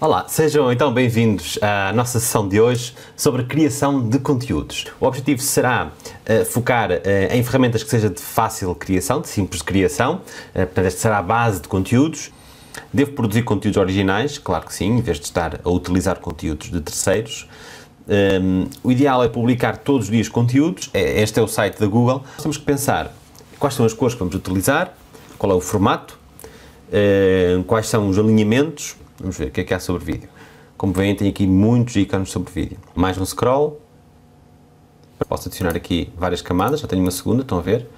Olá, sejam então bem-vindos à nossa sessão de hoje sobre criação de conteúdos. O objetivo será uh, focar uh, em ferramentas que seja de fácil criação, de simples criação, uh, portanto, esta será a base de conteúdos. Devo produzir conteúdos originais? Claro que sim, em vez de estar a utilizar conteúdos de terceiros. Um, ehm, o ideal é publicar todos os dias conteúdos, é, este é o site da Google. Nós temos que pensar quais são as cores que vamos utilizar, qual é o formato, quais são os alinhamentos Vamos ver o que é que há sobre vídeo. Como veem, tem aqui muitos ícones sobre vídeo. Mais um scroll. Posso adicionar aqui várias camadas, já tenho uma segunda, estão a ver?